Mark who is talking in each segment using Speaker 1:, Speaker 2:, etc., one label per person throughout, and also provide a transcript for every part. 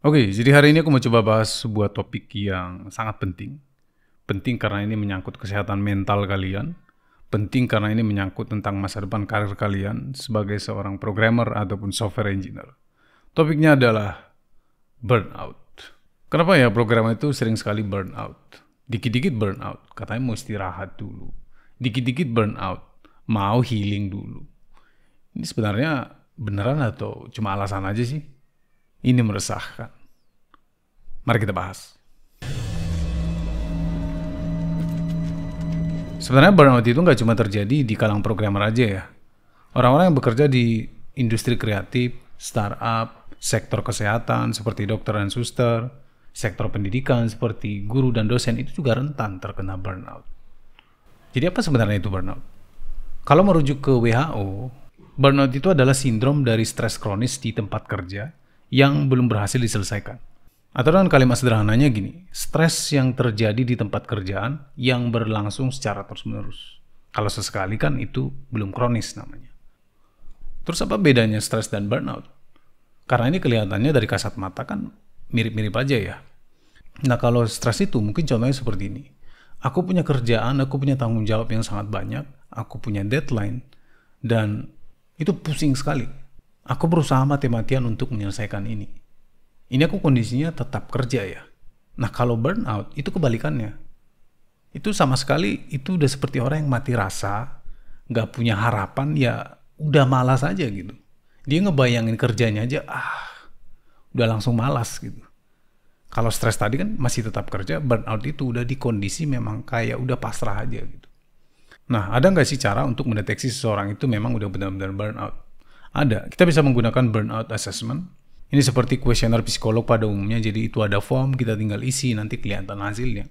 Speaker 1: Oke, jadi hari ini aku mau coba bahas sebuah topik yang sangat penting. Penting karena ini menyangkut kesehatan mental kalian. Penting karena ini menyangkut tentang masa depan karir kalian sebagai seorang programmer ataupun software engineer. Topiknya adalah burnout. Kenapa ya programmer itu sering sekali burnout? Dikit-dikit burnout, katanya mau istirahat dulu. Dikit-dikit burnout, mau healing dulu. Ini sebenarnya beneran atau cuma alasan aja sih? Ini meresahkan. Mari kita bahas. Sebenarnya burnout itu nggak cuma terjadi di kalang programmer aja ya. Orang-orang yang bekerja di industri kreatif, startup, sektor kesehatan seperti dokter dan suster, sektor pendidikan seperti guru dan dosen itu juga rentan terkena burnout. Jadi apa sebenarnya itu burnout? Kalau merujuk ke WHO, burnout itu adalah sindrom dari stres kronis di tempat kerja yang belum berhasil diselesaikan. Atau dengan kalimat sederhananya gini, stres yang terjadi di tempat kerjaan yang berlangsung secara terus-menerus. Kalau sesekali kan itu belum kronis namanya. Terus apa bedanya stres dan burnout? Karena ini kelihatannya dari kasat mata kan mirip-mirip aja ya. Nah kalau stres itu mungkin contohnya seperti ini. Aku punya kerjaan, aku punya tanggung jawab yang sangat banyak, aku punya deadline, dan itu pusing sekali Aku berusaha mati-matian untuk menyelesaikan ini. Ini aku kondisinya tetap kerja ya. Nah kalau burnout itu kebalikannya. Itu sama sekali itu udah seperti orang yang mati rasa, gak punya harapan ya udah malas aja gitu. Dia ngebayangin kerjanya aja, ah udah langsung malas gitu. Kalau stres tadi kan masih tetap kerja, burnout itu udah di kondisi memang kayak udah pasrah aja gitu. Nah, ada nggak sih cara untuk mendeteksi seseorang itu memang udah benar-benar burnout? Ada, kita bisa menggunakan burnout assessment. Ini seperti kuesioner psikolog pada umumnya, jadi itu ada form, kita tinggal isi, nanti kelihatan hasilnya.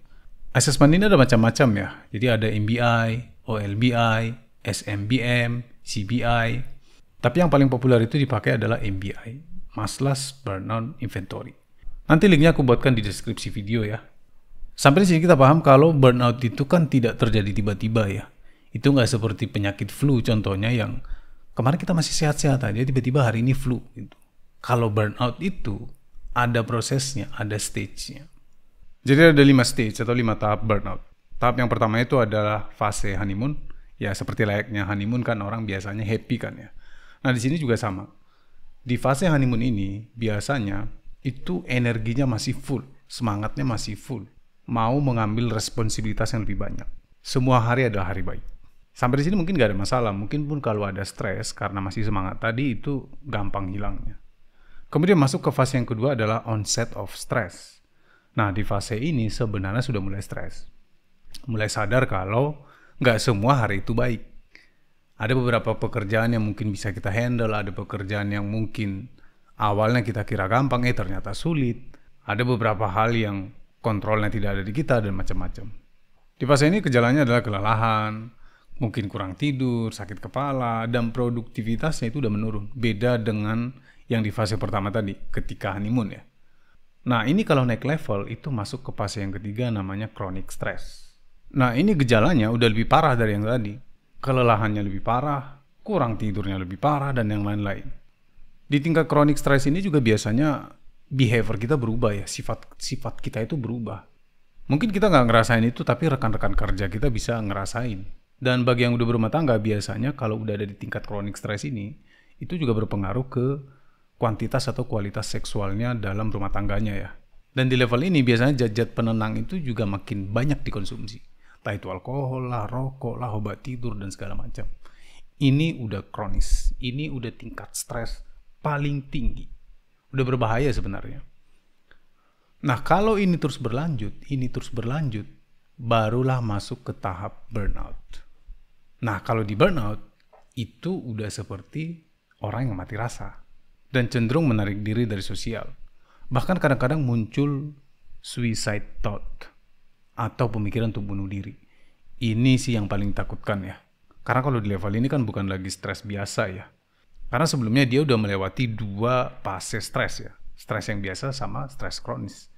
Speaker 1: Assessment ini ada macam-macam ya, jadi ada MBI, OLBI, SMBM, CBI. Tapi yang paling populer itu dipakai adalah MBI, Maslas Burnout Inventory. Nanti linknya aku buatkan di deskripsi video ya. Sampai di sini kita paham kalau burnout itu kan tidak terjadi tiba-tiba ya. Itu nggak seperti penyakit flu contohnya yang kemarin kita masih sehat-sehat aja tiba-tiba hari ini flu gitu. Kalau burnout itu ada prosesnya, ada stage-nya. Jadi ada lima stage atau lima tahap burnout. Tahap yang pertama itu adalah fase honeymoon. Ya seperti layaknya honeymoon kan orang biasanya happy kan ya. Nah di sini juga sama. Di fase honeymoon ini biasanya itu energinya masih full, semangatnya masih full, mau mengambil responsibilitas yang lebih banyak. Semua hari adalah hari baik. Sampai di sini mungkin gak ada masalah. Mungkin pun kalau ada stres karena masih semangat tadi itu gampang hilangnya. Kemudian masuk ke fase yang kedua adalah onset of stress. Nah di fase ini sebenarnya sudah mulai stres. Mulai sadar kalau nggak semua hari itu baik. Ada beberapa pekerjaan yang mungkin bisa kita handle, ada pekerjaan yang mungkin awalnya kita kira gampang, eh ternyata sulit. Ada beberapa hal yang kontrolnya tidak ada di kita dan macam-macam. Di fase ini kejalannya adalah kelelahan, mungkin kurang tidur, sakit kepala, dan produktivitasnya itu udah menurun. Beda dengan yang di fase pertama tadi, ketika honeymoon ya. Nah ini kalau naik level itu masuk ke fase yang ketiga namanya chronic stress. Nah ini gejalanya udah lebih parah dari yang tadi. Kelelahannya lebih parah, kurang tidurnya lebih parah, dan yang lain-lain. Di tingkat chronic stress ini juga biasanya behavior kita berubah ya, sifat sifat kita itu berubah. Mungkin kita nggak ngerasain itu, tapi rekan-rekan kerja kita bisa ngerasain dan bagi yang udah berumah tangga biasanya kalau udah ada di tingkat kronik stres ini, itu juga berpengaruh ke kuantitas atau kualitas seksualnya dalam rumah tangganya ya. Dan di level ini biasanya jajat penenang itu juga makin banyak dikonsumsi. Entah itu alkohol lah, rokok lah, obat tidur dan segala macam. Ini udah kronis, ini udah tingkat stres paling tinggi. Udah berbahaya sebenarnya. Nah kalau ini terus berlanjut, ini terus berlanjut, barulah masuk ke tahap burnout. Nah, kalau di burnout itu udah seperti orang yang mati rasa dan cenderung menarik diri dari sosial. Bahkan kadang-kadang muncul suicide thought atau pemikiran untuk bunuh diri. Ini sih yang paling takutkan ya. Karena kalau di level ini kan bukan lagi stres biasa ya. Karena sebelumnya dia udah melewati dua fase stres ya. Stres yang biasa sama stres kronis.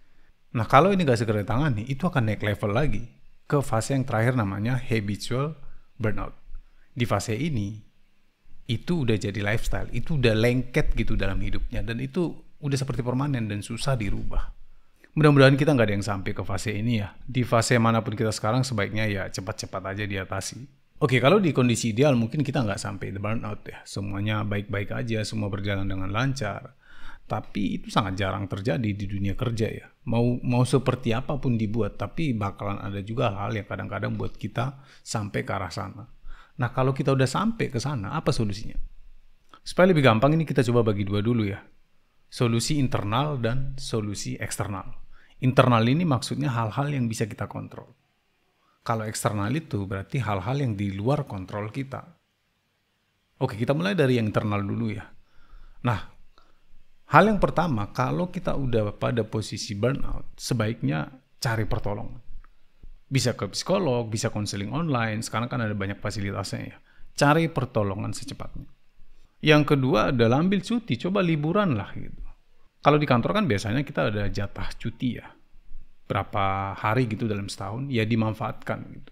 Speaker 1: Nah kalau ini gak segera ditangani, itu akan naik level lagi ke fase yang terakhir namanya habitual burnout. Di fase ini itu udah jadi lifestyle, itu udah lengket gitu dalam hidupnya dan itu udah seperti permanen dan susah dirubah. Mudah-mudahan kita nggak ada yang sampai ke fase ini ya. Di fase manapun kita sekarang sebaiknya ya cepat-cepat aja diatasi. Oke, kalau di kondisi ideal mungkin kita nggak sampai the burnout ya. Semuanya baik-baik aja, semua berjalan dengan lancar tapi itu sangat jarang terjadi di dunia kerja ya. Mau mau seperti apapun dibuat, tapi bakalan ada juga hal yang kadang-kadang buat kita sampai ke arah sana. Nah, kalau kita udah sampai ke sana, apa solusinya? Supaya lebih gampang ini kita coba bagi dua dulu ya. Solusi internal dan solusi eksternal. Internal ini maksudnya hal-hal yang bisa kita kontrol. Kalau eksternal itu berarti hal-hal yang di luar kontrol kita. Oke, kita mulai dari yang internal dulu ya. Nah, Hal yang pertama, kalau kita udah pada posisi burnout, sebaiknya cari pertolongan. Bisa ke psikolog, bisa konseling online, sekarang kan ada banyak fasilitasnya ya. Cari pertolongan secepatnya. Yang kedua adalah ambil cuti, coba liburan lah gitu. Kalau di kantor kan biasanya kita ada jatah cuti ya. Berapa hari gitu dalam setahun, ya dimanfaatkan gitu.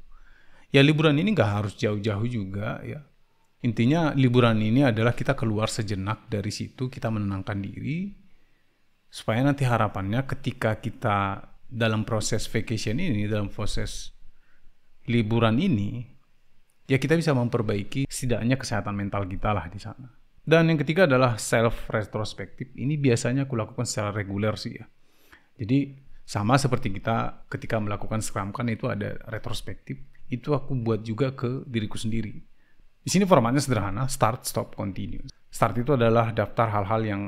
Speaker 1: Ya liburan ini nggak harus jauh-jauh juga ya. Intinya liburan ini adalah kita keluar sejenak dari situ, kita menenangkan diri, supaya nanti harapannya ketika kita dalam proses vacation ini, dalam proses liburan ini, ya kita bisa memperbaiki setidaknya kesehatan mental kita lah di sana. Dan yang ketiga adalah self retrospective. Ini biasanya aku lakukan secara reguler sih ya. Jadi sama seperti kita ketika melakukan scrum kan itu ada retrospektif. Itu aku buat juga ke diriku sendiri di sini formatnya sederhana, start, stop, continue. Start itu adalah daftar hal-hal yang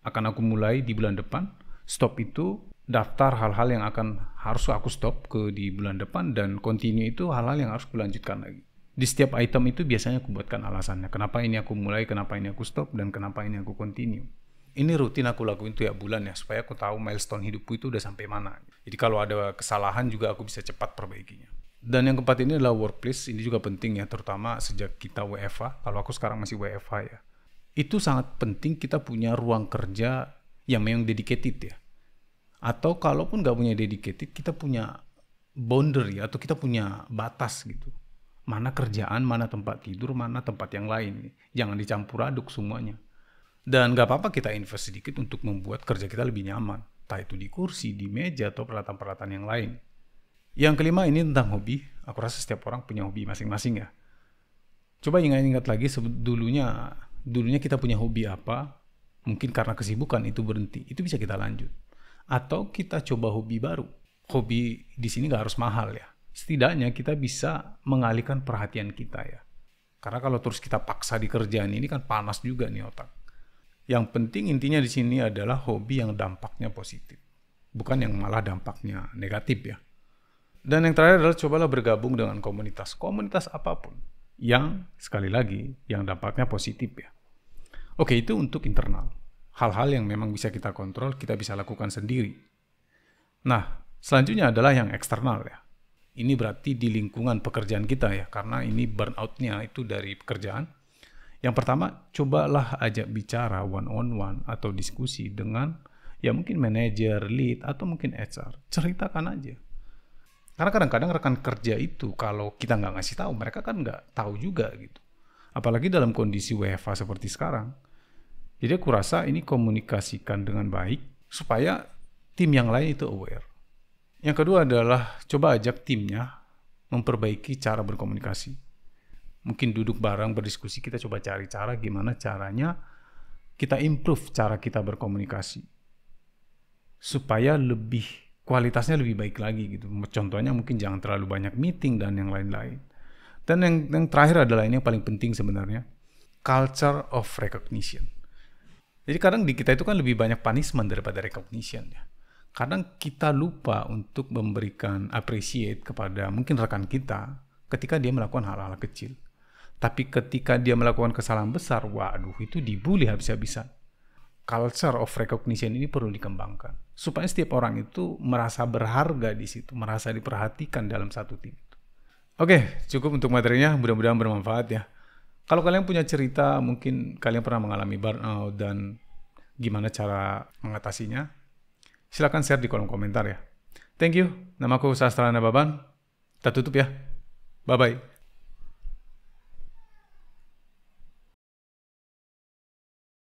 Speaker 1: akan aku mulai di bulan depan. Stop itu daftar hal-hal yang akan harus aku stop ke di bulan depan dan continue itu hal-hal yang harus kulanjutkan lagi. Di setiap item itu biasanya aku buatkan alasannya. Kenapa ini aku mulai, kenapa ini aku stop, dan kenapa ini aku continue. Ini rutin aku lakuin tiap bulan ya, supaya aku tahu milestone hidupku itu udah sampai mana. Jadi kalau ada kesalahan juga aku bisa cepat perbaikinya. Dan yang keempat ini adalah workplace. Ini juga penting ya, terutama sejak kita WFA. Kalau aku sekarang masih WFA ya. Itu sangat penting kita punya ruang kerja yang memang dedicated ya. Atau kalaupun nggak punya dedicated, kita punya boundary atau kita punya batas gitu. Mana kerjaan, mana tempat tidur, mana tempat yang lain. Jangan dicampur aduk semuanya. Dan nggak apa-apa kita invest sedikit untuk membuat kerja kita lebih nyaman. Entah itu di kursi, di meja, atau peralatan-peralatan yang lain. Yang kelima ini tentang hobi. Aku rasa setiap orang punya hobi masing-masing ya. Coba ingat-ingat lagi dulunya dulunya kita punya hobi apa? Mungkin karena kesibukan itu berhenti. Itu bisa kita lanjut. Atau kita coba hobi baru. Hobi di sini nggak harus mahal ya. Setidaknya kita bisa mengalihkan perhatian kita ya. Karena kalau terus kita paksa di kerjaan ini kan panas juga nih otak. Yang penting intinya di sini adalah hobi yang dampaknya positif, bukan yang malah dampaknya negatif ya. Dan yang terakhir adalah cobalah bergabung dengan komunitas. Komunitas apapun yang sekali lagi yang dampaknya positif ya. Oke, itu untuk internal. Hal-hal yang memang bisa kita kontrol, kita bisa lakukan sendiri. Nah, selanjutnya adalah yang eksternal ya. Ini berarti di lingkungan pekerjaan kita ya, karena ini burnoutnya itu dari pekerjaan. Yang pertama, cobalah ajak bicara one on one atau diskusi dengan ya mungkin manajer, lead, atau mungkin HR. Ceritakan aja karena kadang-kadang rekan kerja itu kalau kita nggak ngasih tahu, mereka kan nggak tahu juga gitu. Apalagi dalam kondisi WFH seperti sekarang. Jadi aku rasa ini komunikasikan dengan baik supaya tim yang lain itu aware. Yang kedua adalah coba ajak timnya memperbaiki cara berkomunikasi. Mungkin duduk bareng berdiskusi kita coba cari cara gimana caranya kita improve cara kita berkomunikasi supaya lebih kualitasnya lebih baik lagi gitu. Contohnya mungkin jangan terlalu banyak meeting dan yang lain-lain. Dan yang, yang terakhir adalah ini yang paling penting sebenarnya, culture of recognition. Jadi kadang di kita itu kan lebih banyak punishment daripada recognition ya. Kadang kita lupa untuk memberikan appreciate kepada mungkin rekan kita ketika dia melakukan hal-hal kecil. Tapi ketika dia melakukan kesalahan besar, waduh itu dibully habis-habisan culture of recognition ini perlu dikembangkan supaya setiap orang itu merasa berharga di situ, merasa diperhatikan dalam satu tim Oke, cukup untuk materinya, mudah-mudahan bermanfaat ya. Kalau kalian punya cerita, mungkin kalian pernah mengalami burnout dan gimana cara mengatasinya, silahkan share di kolom komentar ya. Thank you. Namaku Sastra Baban. Kita tutup ya. Bye-bye.